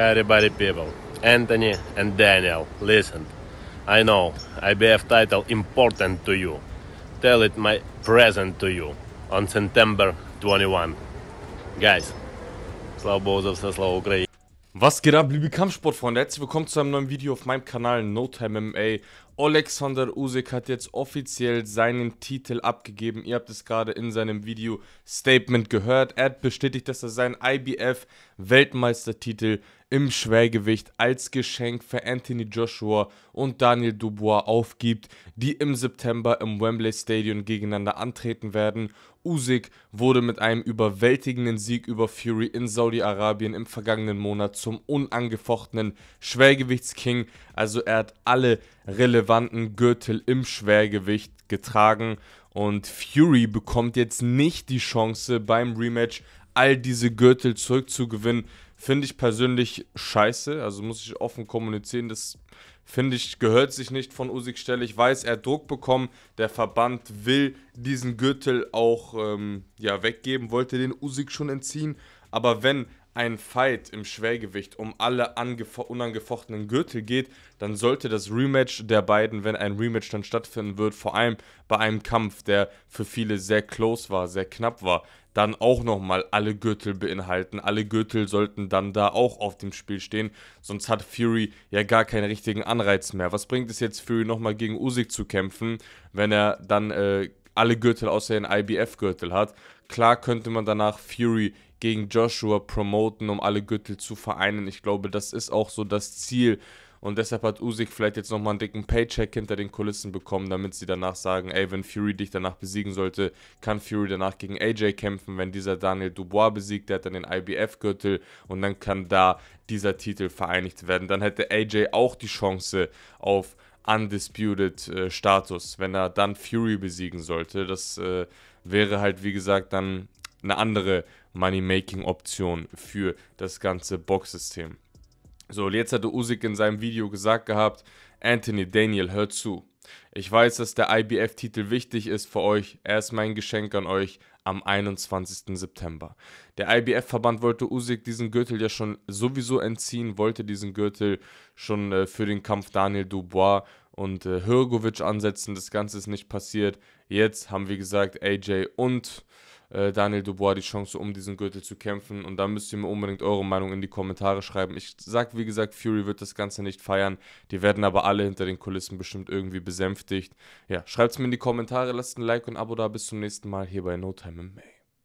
Hi everybody people, Anthony and Daniel, listen. I know IBF title important to you. Tell it my present to you on September 21. Guys, слава богу за все, Was geht ab, liebe Kampfsportfreunde? Herzlich willkommen zu einem neuen Video auf meinem Kanal No Time MMA. Alexander Usyk hat jetzt offiziell seinen Titel abgegeben. Ihr habt es gerade in seinem Video Statement gehört. Er hat bestätigt, dass er seinen IBF Weltmeistertitel im Schwergewicht als Geschenk für Anthony Joshua und Daniel Dubois aufgibt, die im September im Wembley Stadium gegeneinander antreten werden. Usyk wurde mit einem überwältigenden Sieg über Fury in Saudi-Arabien im vergangenen Monat zum unangefochtenen Schwergewichtsking. Also er hat alle relevanten Gürtel im Schwergewicht getragen. Und Fury bekommt jetzt nicht die Chance beim Rematch all diese Gürtel zurückzugewinnen. Finde ich persönlich scheiße. Also muss ich offen kommunizieren. Das finde ich, gehört sich nicht von Usik Stelle. Ich weiß, er hat Druck bekommen. Der Verband will diesen Gürtel auch ähm, ja, weggeben, wollte den Usik schon entziehen. Aber wenn ein Fight im Schwergewicht um alle unangefochtenen Gürtel geht, dann sollte das Rematch der beiden, wenn ein Rematch dann stattfinden wird, vor allem bei einem Kampf, der für viele sehr close war, sehr knapp war, dann auch nochmal alle Gürtel beinhalten. Alle Gürtel sollten dann da auch auf dem Spiel stehen, sonst hat Fury ja gar keinen richtigen Anreiz mehr. Was bringt es jetzt Fury nochmal gegen Usyk zu kämpfen, wenn er dann äh, alle Gürtel außer den IBF-Gürtel hat? Klar könnte man danach Fury gegen Joshua promoten, um alle Gürtel zu vereinen. Ich glaube, das ist auch so das Ziel. Und deshalb hat Usyk vielleicht jetzt nochmal einen dicken Paycheck hinter den Kulissen bekommen, damit sie danach sagen, ey, wenn Fury dich danach besiegen sollte, kann Fury danach gegen AJ kämpfen. Wenn dieser Daniel Dubois besiegt, der hat dann den IBF-Gürtel und dann kann da dieser Titel vereinigt werden. Dann hätte AJ auch die Chance auf Undisputed äh, Status, wenn er dann Fury besiegen sollte. Das äh, wäre halt, wie gesagt, dann eine andere Money-Making-Option für das ganze Boxsystem. So, jetzt hatte Usyk in seinem Video gesagt gehabt, Anthony Daniel, hört zu. Ich weiß, dass der IBF-Titel wichtig ist für euch. Er ist mein Geschenk an euch am 21. September. Der IBF-Verband wollte Usyk diesen Gürtel ja schon sowieso entziehen, wollte diesen Gürtel schon äh, für den Kampf Daniel Dubois und äh, Hirgovic ansetzen. Das Ganze ist nicht passiert. Jetzt haben wir gesagt, AJ und äh, Daniel Dubois die Chance, um diesen Gürtel zu kämpfen. Und da müsst ihr mir unbedingt eure Meinung in die Kommentare schreiben. Ich sag, wie gesagt, Fury wird das Ganze nicht feiern. Die werden aber alle hinter den Kulissen bestimmt irgendwie besänftigt. Ja, schreibt es mir in die Kommentare, lasst ein Like und ein Abo da. Bis zum nächsten Mal hier bei No Time in May.